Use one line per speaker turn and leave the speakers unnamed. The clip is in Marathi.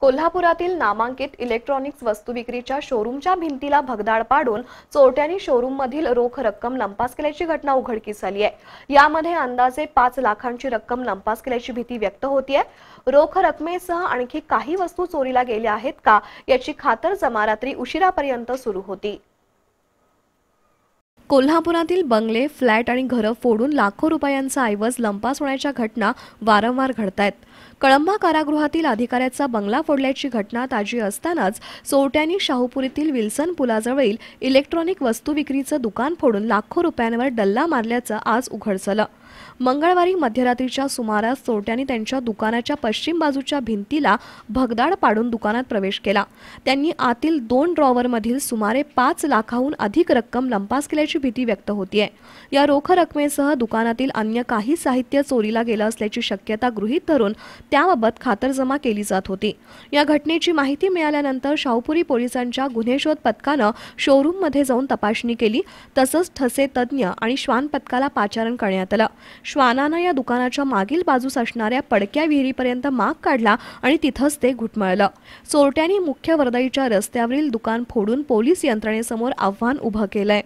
कोल्हापुरातील नामांकित इलेक्ट्रॉनिक्स वस्तू विक्रीच्या शोरूमच्या भिंतीला भगदाड पाडून चोरट्यांनी शोरूममधील रोख रक्कम लंपास केल्याची घटना उघडकीस आली आहे यामध्ये अंदाजे पाच लाखांची रक्कम लंपास केल्याची भीती व्यक्त होतीये रोख रकमेसह आणखी काही वस्तू चोरीला गेल्या आहेत का याची खातर जमा रात्री उशिरापर्यंत सुरू होती कोल्हापुरातील बंगले फ्लॅट आणि घरं फोडून लाखो रुपयांचा ऐवज लंपास होण्याच्या घटना वारंवार घडत आहेत कळंबा कारागृहातील अधिकाऱ्याचा बंगला फोडल्याची घटना ताजी असतानाच चोरट्यांनी शाहूपुरीतील विल्सन पुलाजवळील इलेक्ट्रॉनिक वस्तू विक्रीचं दुकान फोडून लाखो रुपयांवर डल्ला मारल्याचं आज उघड झालं मंगळवारी मध्यरात्रीच्या सुमारास चोरट्यांनी त्यांच्या दुकानाच्या पश्चिम बाजूच्या भिंतीला भगदाड पाडून दुकानात प्रवेश केला त्यांनी आतील दोन ड्रॉवरमधील सुमारे पाच लाखाहून अधिक रक्कम लंपास केल्याची भीती व्यक्त होतीये या रोख रकमेसह दुकानातील अन्य काही साहित्य चोरीला गेलं असल्याची शक्यता गृहीत धरून त्याबाबत खातरजमा केली जात होती या घटनेची माहिती मिळाल्यानंतर शाहूपुरी पोलिसांच्या गुन्हे शोध पथकानं शोरूममध्ये जाऊन तपासणी केली तसंच ठसे तज्ज्ञ आणि श्वान पथकाला पाचारण करण्यात आलं श्वानानं या दुकानाच्या मागील बाजूस असणाऱ्या पडक्या विहिरीपर्यंत माग काढला आणि तिथंच ते घुटमळलं चोरट्यांनी मुख्य वर्दईच्या रस्त्यावरील दुकान फोडून पोलीस यंत्रणेसमोर आव्हान उभं केलंय